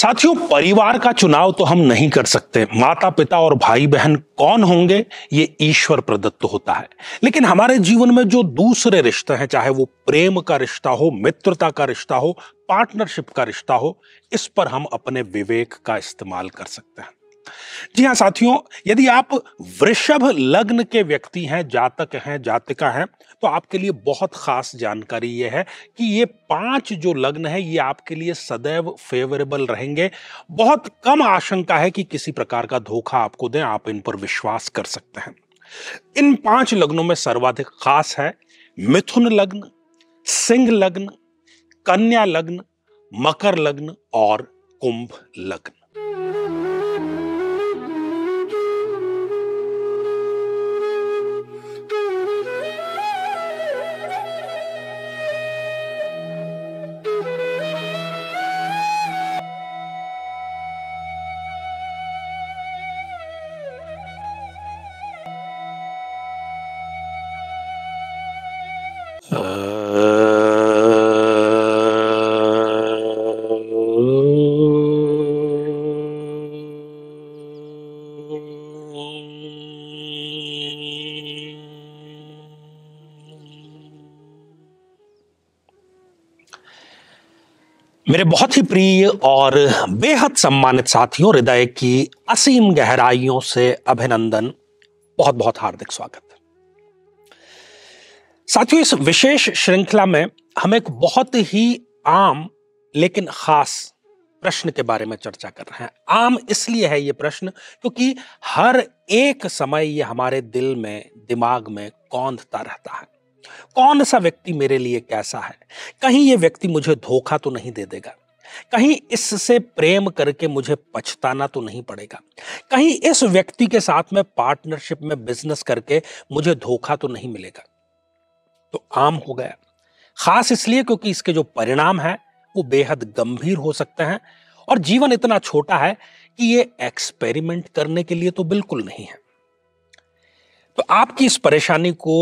साथियों परिवार का चुनाव तो हम नहीं कर सकते माता पिता और भाई बहन कौन होंगे ये ईश्वर प्रदत्त होता है लेकिन हमारे जीवन में जो दूसरे रिश्ते हैं चाहे वो प्रेम का रिश्ता हो मित्रता का रिश्ता हो पार्टनरशिप का रिश्ता हो इस पर हम अपने विवेक का इस्तेमाल कर सकते हैं जी हाँ साथियों यदि आप वृषभ लग्न के व्यक्ति हैं जातक हैं जातिका हैं तो आपके लिए बहुत खास जानकारी यह है कि ये पांच जो लग्न है ये आपके लिए सदैव फेवरेबल रहेंगे बहुत कम आशंका है कि किसी प्रकार का धोखा आपको दें आप इन पर विश्वास कर सकते हैं इन पांच लग्नों में सर्वाधिक खास है मिथुन लग्न सिंह लग्न कन्या लग्न मकर लग्न और कुंभ लग्न मेरे बहुत ही प्रिय और बेहद सम्मानित साथियों हृदय की असीम गहराइयों से अभिनंदन बहुत बहुत हार्दिक स्वागत साथियों इस विशेष श्रृंखला में हम एक बहुत ही आम लेकिन खास प्रश्न के बारे में चर्चा कर रहे हैं आम इसलिए है ये प्रश्न क्योंकि हर एक समय ये हमारे दिल में दिमाग में कौंधता रहता है कौन सा व्यक्ति मेरे लिए कैसा है कहीं ये व्यक्ति मुझे धोखा तो नहीं दे देगा कहीं इससे प्रेम करके मुझे पछताना तो नहीं पड़ेगा कहीं इस व्यक्ति के साथ में पार्टनरशिप में बिजनेस करके मुझे धोखा तो नहीं मिलेगा तो आम हो गया खास इसलिए क्योंकि इसके जो परिणाम हैं वो बेहद गंभीर हो सकते हैं और जीवन इतना छोटा है कि ये एक्सपेरिमेंट करने के लिए तो बिल्कुल नहीं है तो आपकी इस परेशानी को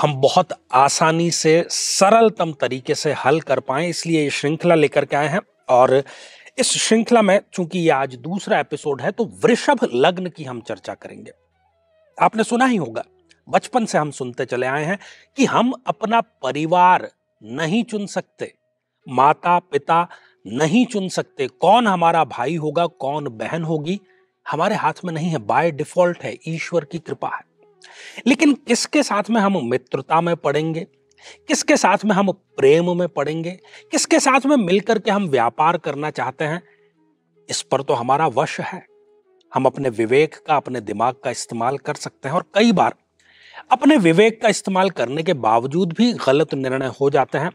हम बहुत आसानी से सरलतम तरीके से हल कर पाए इसलिए ये श्रृंखला लेकर के आए हैं और इस श्रृंखला में चूंकि ये आज दूसरा एपिसोड है तो वृषभ लग्न की हम चर्चा करेंगे आपने सुना ही होगा बचपन से हम सुनते चले आए हैं कि हम अपना परिवार नहीं चुन सकते माता पिता नहीं चुन सकते कौन हमारा भाई होगा कौन बहन होगी हमारे हाथ में नहीं है बाय डिफॉल्ट है ईश्वर की कृपा है लेकिन किसके साथ में हम मित्रता में पड़ेंगे किसके साथ में हम प्रेम में पड़ेंगे किसके साथ में मिलकर के हम व्यापार करना चाहते हैं इस पर तो हमारा वश है हम अपने विवेक का अपने दिमाग का इस्तेमाल कर सकते हैं और कई बार अपने विवेक का इस्तेमाल करने के बावजूद भी गलत निर्णय हो जाते हैं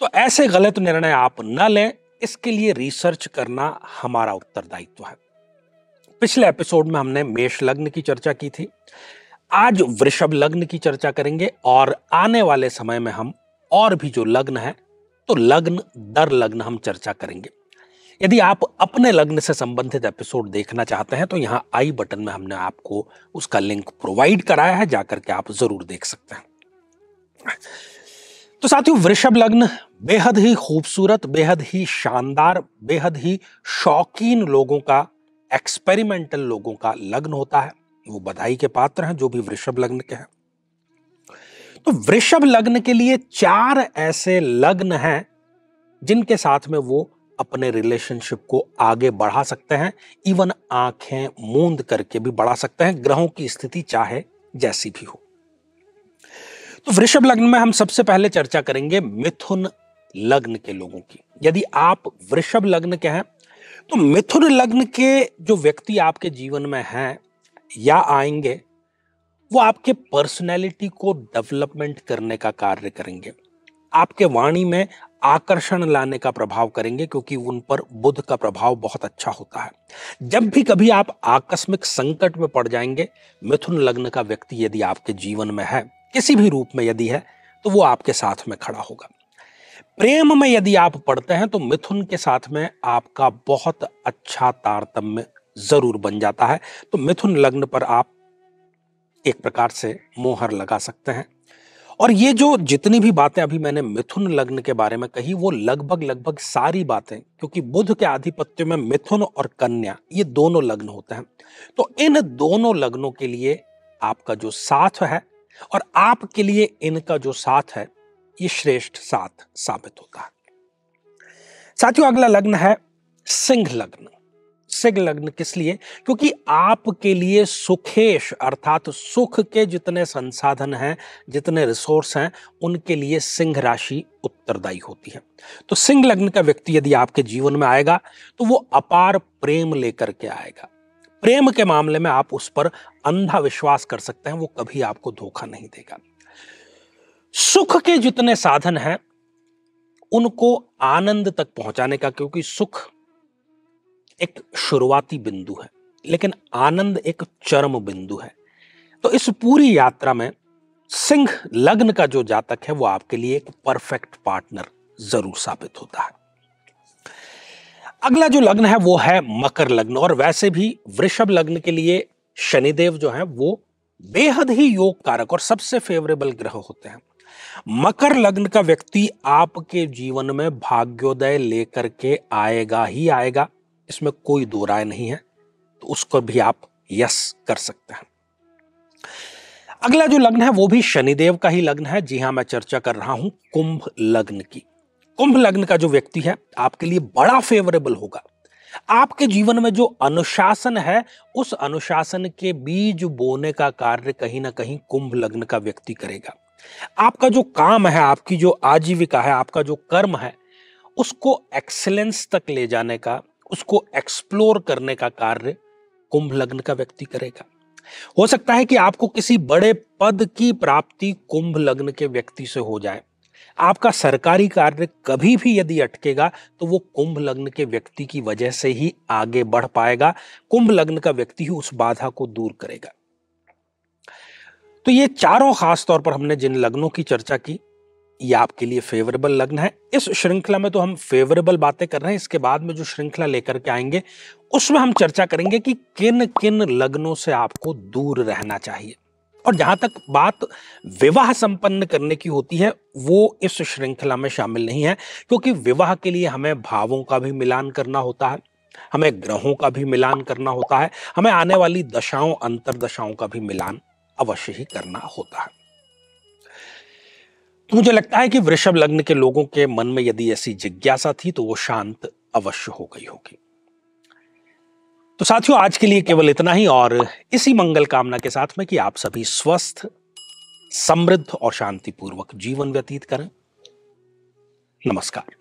तो ऐसे गलत निर्णय आप न लें इसके लिए रिसर्च करना हमारा उत्तरदायित्व है पिछले एपिसोड में हमने मेष लग्न की चर्चा की थी आज वृषभ लग्न की चर्चा करेंगे और आने वाले समय में हम और भी जो लग्न है तो लग्न दर लग्न हम चर्चा करेंगे यदि आप अपने लग्न से संबंधित एपिसोड देखना चाहते हैं तो यहाँ आई बटन में हमने आपको उसका लिंक प्रोवाइड कराया है जाकर के आप जरूर देख सकते हैं तो साथियों वृषभ लग्न बेहद ही खूबसूरत बेहद ही शानदार बेहद ही शौकीन लोगों का एक्सपेरिमेंटल लोगों का लग्न होता है वो बधाई के पात्र हैं जो भी वृषभ लग्न के हैं तो वृषभ लग्न के लिए चार ऐसे लग्न हैं जिनके साथ में वो अपने रिलेशनशिप को आगे बढ़ा सकते हैं इवन आंखें मूंद करके भी बढ़ा सकते हैं ग्रहों की स्थिति चाहे जैसी भी हो तो वृषभ लग्न में हम सबसे पहले चर्चा करेंगे मिथुन लग्न के लोगों की यदि आप वृषभ लग्न के हैं तो मिथुन लग्न के जो व्यक्ति आपके जीवन में हैं या आएंगे वो आपके पर्सनैलिटी को डेवलपमेंट करने का कार्य करेंगे आपके वाणी में आकर्षण लाने का प्रभाव करेंगे क्योंकि उन पर बुध का प्रभाव बहुत अच्छा होता है जब भी कभी आप आकस्मिक संकट में पड़ जाएंगे मिथुन लग्न का व्यक्ति यदि आपके जीवन में है किसी भी रूप में यदि है तो वो आपके साथ में खड़ा होगा प्रेम में यदि आप पढ़ते हैं तो मिथुन के साथ में आपका बहुत अच्छा तारतम्य जरूर बन जाता है तो मिथुन लग्न पर आप एक प्रकार से मोहर लगा सकते हैं और ये जो जितनी भी बातें अभी मैंने मिथुन लग्न के बारे में कही वो लगभग लगभग सारी बातें क्योंकि बुध के आधिपत्य में मिथुन और कन्या ये दोनों लग्न होते हैं तो इन दोनों लग्नों के लिए आपका जो साथ है और आपके लिए इनका जो साथ है ये श्रेष्ठ साथ साबित होता है साथियों अगला लग्न है सिंह लग्न उससे लग्न किस लिए क्योंकि आपके लिए सुखेश अर्थात सुख के जितने संसाधन हैं जितने रिसोर्स हैं उनके लिए सिंह राशि उत्तरदायी होती है तो सिंह लग्न का व्यक्ति यदि आपके जीवन में आएगा तो वो अपार प्रेम लेकर के आएगा प्रेम के मामले में आप उस पर अंधा विश्वास कर सकते हैं वो कभी आपको धोखा नहीं देगा सुख के जितने साधन हैं उनको आनंद तक पहुंचाने का क्योंकि सुख एक शुरुआती बिंदु है लेकिन आनंद एक चरम बिंदु है तो इस पूरी यात्रा में सिंह लग्न का जो जातक है वो आपके लिए एक परफेक्ट पार्टनर जरूर साबित होता है अगला जो लग्न है वो है मकर लग्न और वैसे भी वृषभ लग्न के लिए शनिदेव जो है वो बेहद ही योग कारक और सबसे फेवरेबल ग्रह होते हैं मकर लग्न का व्यक्ति आपके जीवन में भाग्योदय लेकर के आएगा ही आएगा इसमें कोई दो राय नहीं है तो उसको भी आप यस कर सकते हैं अगला जो लग्न है वो भी शनिदेव का ही लग्न है जी हां मैं चर्चा कर रहा हूं कुंभ लग्न की कुंभ लग्न का जो व्यक्ति है आपके लिए बड़ा फेवरेबल होगा आपके जीवन में जो अनुशासन है उस अनुशासन के बीज बोने का कार्य कहीं ना कहीं कुंभ लग्न का व्यक्ति करेगा आपका जो काम है आपकी जो आजीविका है आपका जो कर्म है उसको एक्सेलेंस तक ले जाने का उसको एक्सप्लोर करने का कार्य कुंभ लग्न का व्यक्ति करेगा हो सकता है कि आपको किसी बड़े पद की प्राप्ति कुंभ लग्न के व्यक्ति से हो जाए आपका सरकारी कार्य कभी भी यदि अटकेगा तो वो कुंभ लग्न के व्यक्ति की वजह से ही आगे बढ़ पाएगा कुंभ लग्न का व्यक्ति ही उस बाधा को दूर करेगा तो ये चारों खास तौर पर हमने जिन लग्नों की चर्चा की ये आपके लिए फेवरेबल लग्न है इस श्रृंखला में तो हम फेवरेबल बातें कर रहे हैं इसके बाद में जो श्रृंखला लेकर के आएंगे उसमें हम चर्चा करेंगे कि किन किन लग्नों से आपको दूर रहना चाहिए और जहां तक बात विवाह संपन्न करने की होती है वो इस श्रृंखला में शामिल नहीं है क्योंकि विवाह के लिए हमें भावों का भी मिलान करना होता है हमें ग्रहों का भी मिलान करना होता है हमें आने वाली दशाओं अंतर दशाओं का भी मिलान अवश्य ही करना होता है तो मुझे लगता है कि वृषभ लग्न के लोगों के मन में यदि ऐसी जिज्ञासा थी तो वो शांत अवश्य हो गई होगी तो साथियों आज के लिए केवल इतना ही और इसी मंगल कामना के साथ में कि आप सभी स्वस्थ समृद्ध और शांतिपूर्वक जीवन व्यतीत करें नमस्कार